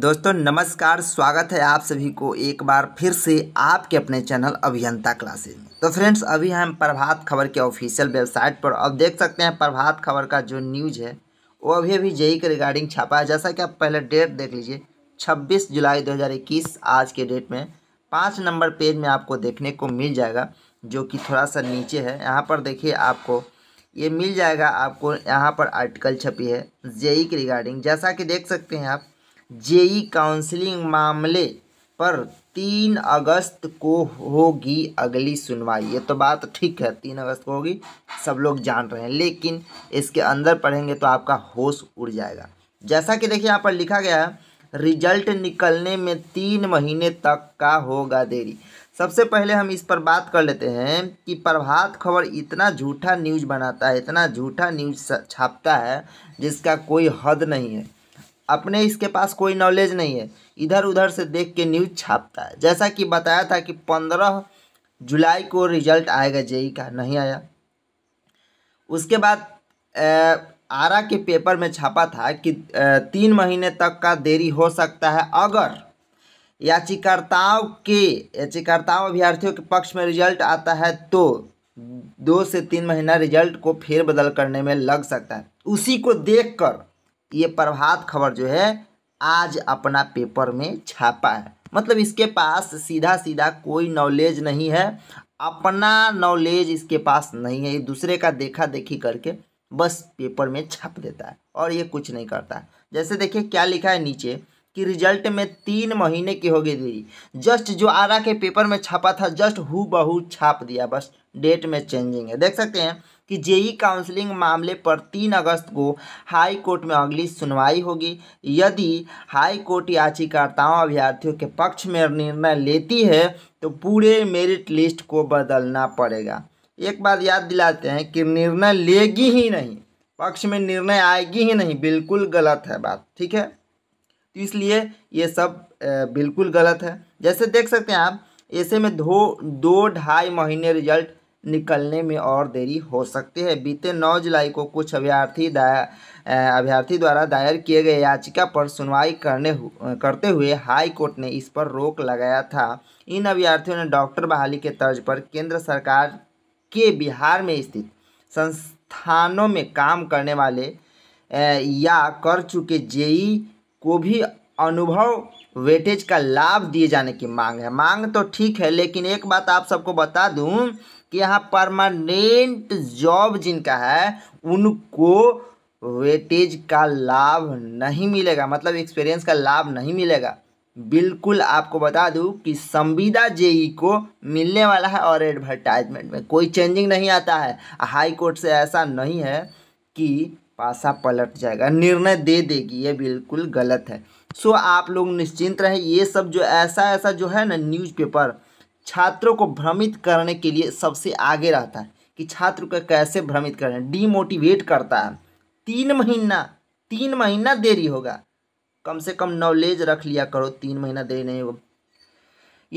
दोस्तों नमस्कार स्वागत है आप सभी को एक बार फिर से आपके अपने चैनल अभियंता क्लासेज में तो फ्रेंड्स अभी हम प्रभात खबर के ऑफिशियल वेबसाइट पर अब देख सकते हैं प्रभात खबर का जो न्यूज है वो अभी अभी जेई के रिगार्डिंग छापा है जैसा कि आप पहले डेट देख लीजिए 26 जुलाई 2021 आज के डेट में पाँच नंबर पेज में आपको देखने को मिल जाएगा जो कि थोड़ा सा नीचे है यहाँ पर देखिए आपको ये मिल जाएगा आपको यहाँ पर आर्टिकल छपी है जेई के रिगार्डिंग जैसा कि देख सकते हैं आप जेई काउंसलिंग मामले पर तीन अगस्त को होगी अगली सुनवाई ये तो बात ठीक है तीन अगस्त को होगी सब लोग जान रहे हैं लेकिन इसके अंदर पढ़ेंगे तो आपका होश उड़ जाएगा जैसा कि देखिए यहाँ पर लिखा गया है रिजल्ट निकलने में तीन महीने तक का होगा देरी सबसे पहले हम इस पर बात कर लेते हैं कि प्रभात खबर इतना झूठा न्यूज बनाता है इतना झूठा न्यूज छापता है जिसका कोई हद नहीं है अपने इसके पास कोई नॉलेज नहीं है इधर उधर से देख के न्यूज़ छापता है जैसा कि बताया था कि पंद्रह जुलाई को रिजल्ट आएगा जेई का नहीं आया उसके बाद आरा के पेपर में छापा था कि तीन महीने तक का देरी हो सकता है अगर याचिकाताओं के याचिकाताओं अभ्यर्थियों के पक्ष में रिजल्ट आता है तो दो से तीन महीना रिजल्ट को फिर बदल करने में लग सकता है उसी को देखकर ये प्रभात खबर जो है आज अपना पेपर में छापा है मतलब इसके पास सीधा सीधा कोई नॉलेज नहीं है अपना नॉलेज इसके पास नहीं है ये दूसरे का देखा देखी करके बस पेपर में छाप देता है और ये कुछ नहीं करता जैसे देखिए क्या लिखा है नीचे कि रिजल्ट में तीन महीने की होगी दीदी जस्ट जो आरा के पेपर में छापा था जस्ट हु बहू छाप दिया बस डेट में चेंजिंग है देख सकते हैं कि जेई काउंसलिंग मामले पर तीन अगस्त को हाई कोर्ट में अगली सुनवाई होगी यदि हाई कोर्ट याचिकाताओं अभ्यर्थियों के पक्ष में निर्णय लेती है तो पूरे मेरिट लिस्ट को बदलना पड़ेगा एक बात याद दिलाते हैं कि निर्णय लेगी ही नहीं पक्ष में निर्णय आएगी ही नहीं बिल्कुल गलत है बात ठीक है तो इसलिए ये सब बिल्कुल गलत है जैसे देख सकते हैं आप ऐसे में दो दो ढाई महीने रिजल्ट निकलने में और देरी हो सकती है बीते 9 जुलाई को कुछ अभ्यर्थी अभ्यर्थी द्वारा दायर किए गए याचिका पर सुनवाई करने हु, करते हुए हाई कोर्ट ने इस पर रोक लगाया था इन अभ्यर्थियों ने डॉक्टर बहाली के तर्ज पर केंद्र सरकार के बिहार में स्थित संस्थानों में काम करने वाले या कर चुके जेई को भी अनुभव वेटेज का लाभ दिए जाने की मांग है मांग तो ठीक है लेकिन एक बात आप सबको बता दूं कि यहाँ परमानेंट जॉब जिनका है उनको वेटेज का लाभ नहीं मिलेगा मतलब एक्सपीरियंस का लाभ नहीं मिलेगा बिल्कुल आपको बता दूं कि संविदा जेई को मिलने वाला है और एडवर्टाइजमेंट में कोई चेंजिंग नहीं आता है हाई कोर्ट से ऐसा नहीं है कि पासा पलट जाएगा निर्णय दे देगी ये बिल्कुल गलत है सो आप लोग निश्चिंत रहें ये सब जो ऐसा ऐसा जो है ना न्यूज़पेपर छात्रों को भ्रमित करने के लिए सबसे आगे रहता है कि छात्र को कैसे भ्रमित करें डीमोटिवेट करता है तीन महीना तीन महीना देरी होगा कम से कम नॉलेज रख लिया करो तीन महीना देरी नहीं होगा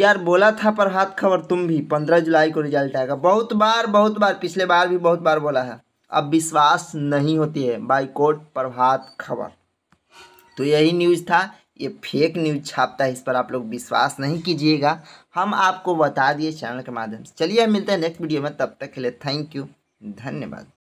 यार बोला था पर हाथ खबर तुम भी पंद्रह जुलाई को रिजल्ट आएगा बहुत बार बहुत बार पिछले बार भी बहुत बार बोला है अब विश्वास नहीं होती है बाइकोट प्रभात खबर तो यही न्यूज़ था ये फेक न्यूज़ छापता है इस पर आप लोग विश्वास नहीं कीजिएगा हम आपको बता दिए चैनल के माध्यम से चलिए मिलते हैं नेक्स्ट वीडियो में तब तक के लिए थैंक यू धन्यवाद